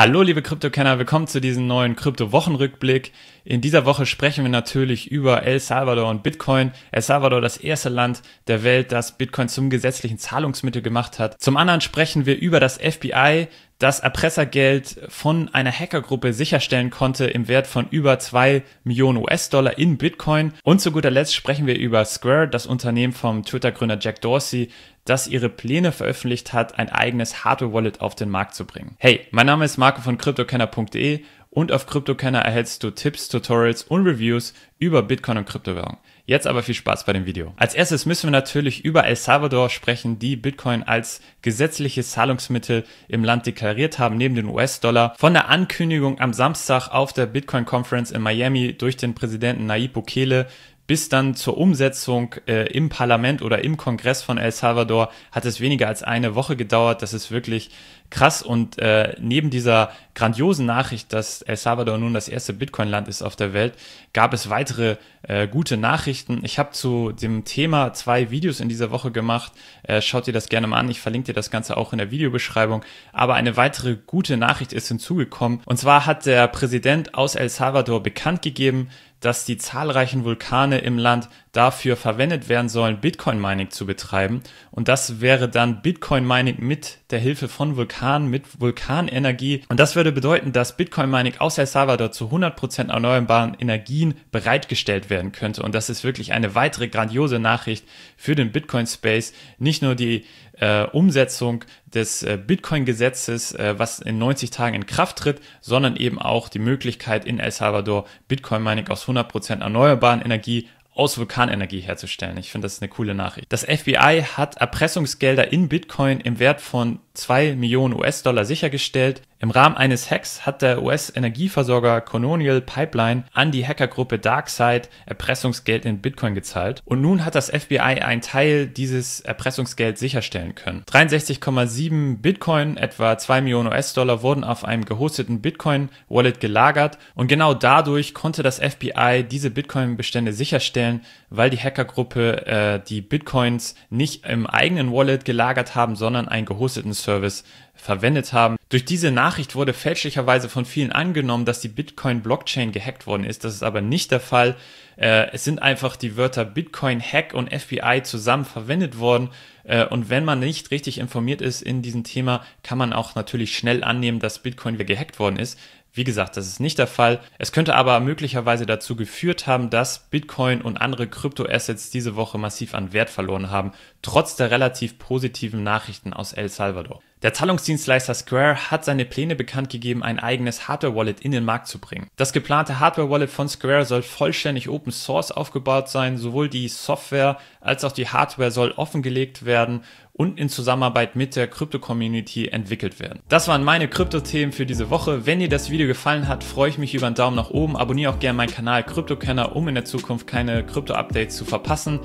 Hallo liebe Kryptokenner, willkommen zu diesem neuen Krypto-Wochenrückblick. In dieser Woche sprechen wir natürlich über El Salvador und Bitcoin. El Salvador, das erste Land der Welt, das Bitcoin zum gesetzlichen Zahlungsmittel gemacht hat. Zum anderen sprechen wir über das FBI, das Erpressergeld von einer Hackergruppe sicherstellen konnte im Wert von über zwei Millionen US-Dollar in Bitcoin. Und zu guter Letzt sprechen wir über Square, das Unternehmen vom Twitter-Gründer Jack Dorsey, das ihre Pläne veröffentlicht hat, ein eigenes Hardware-Wallet auf den Markt zu bringen. Hey, mein Name ist Marco von CryptoKenner.de und auf CryptoKenner erhältst du Tipps, Tutorials und Reviews über Bitcoin und Kryptowährung. Jetzt aber viel Spaß bei dem Video. Als erstes müssen wir natürlich über El Salvador sprechen, die Bitcoin als gesetzliches Zahlungsmittel im Land deklariert haben, neben den US-Dollar. Von der Ankündigung am Samstag auf der Bitcoin Conference in Miami durch den Präsidenten Nayib Bukele bis dann zur Umsetzung äh, im Parlament oder im Kongress von El Salvador hat es weniger als eine Woche gedauert. Das ist wirklich krass. Und äh, neben dieser grandiosen Nachricht, dass El Salvador nun das erste Bitcoin-Land ist auf der Welt, gab es weitere äh, gute Nachrichten. Ich habe zu dem Thema zwei Videos in dieser Woche gemacht. Äh, schaut dir das gerne mal an. Ich verlinke dir das Ganze auch in der Videobeschreibung. Aber eine weitere gute Nachricht ist hinzugekommen. Und zwar hat der Präsident aus El Salvador bekannt gegeben, dass die zahlreichen Vulkane im Land dafür verwendet werden sollen, Bitcoin-Mining zu betreiben. Und das wäre dann Bitcoin-Mining mit der Hilfe von Vulkanen, mit Vulkanenergie. Und das würde bedeuten, dass Bitcoin-Mining aus El Salvador zu 100% erneuerbaren Energien bereitgestellt werden könnte. Und das ist wirklich eine weitere grandiose Nachricht für den Bitcoin-Space. Nicht nur die äh, Umsetzung des äh, Bitcoin-Gesetzes, äh, was in 90 Tagen in Kraft tritt, sondern eben auch die Möglichkeit in El Salvador Bitcoin-Mining aus 100% erneuerbaren Energie aus Vulkanenergie herzustellen. Ich finde das eine coole Nachricht. Das FBI hat Erpressungsgelder in Bitcoin im Wert von 2 Millionen US-Dollar sichergestellt. Im Rahmen eines Hacks hat der US-Energieversorger Colonial Pipeline an die Hackergruppe DarkSide Erpressungsgeld in Bitcoin gezahlt und nun hat das FBI einen Teil dieses Erpressungsgeld sicherstellen können. 63,7 Bitcoin, etwa 2 Millionen US-Dollar, wurden auf einem gehosteten Bitcoin-Wallet gelagert und genau dadurch konnte das FBI diese Bitcoin-Bestände sicherstellen, weil die Hackergruppe äh, die Bitcoins nicht im eigenen Wallet gelagert haben, sondern einen gehosteten Service verwendet haben. Durch diese Nachricht wurde fälschlicherweise von vielen angenommen, dass die Bitcoin-Blockchain gehackt worden ist. Das ist aber nicht der Fall. Äh, es sind einfach die Wörter Bitcoin-Hack und FBI zusammen verwendet worden. Äh, und wenn man nicht richtig informiert ist in diesem Thema, kann man auch natürlich schnell annehmen, dass Bitcoin wieder gehackt worden ist. Wie gesagt, das ist nicht der Fall. Es könnte aber möglicherweise dazu geführt haben, dass Bitcoin und andere Kryptoassets diese Woche massiv an Wert verloren haben, trotz der relativ positiven Nachrichten aus El Salvador. Der Zahlungsdienstleister Square hat seine Pläne bekannt gegeben, ein eigenes Hardware-Wallet in den Markt zu bringen. Das geplante Hardware-Wallet von Square soll vollständig Open Source aufgebaut sein, sowohl die Software als auch die Hardware soll offengelegt werden und in Zusammenarbeit mit der Krypto-Community entwickelt werden. Das waren meine Krypto-Themen für diese Woche. Wenn dir das Video gefallen hat, freue ich mich über einen Daumen nach oben. Abonniere auch gerne meinen Kanal Kryptokenner, um in der Zukunft keine Krypto-Updates zu verpassen.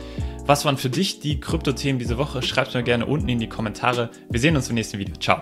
Was waren für dich die Krypto-Themen diese Woche? Schreib's mir gerne unten in die Kommentare. Wir sehen uns im nächsten Video. Ciao.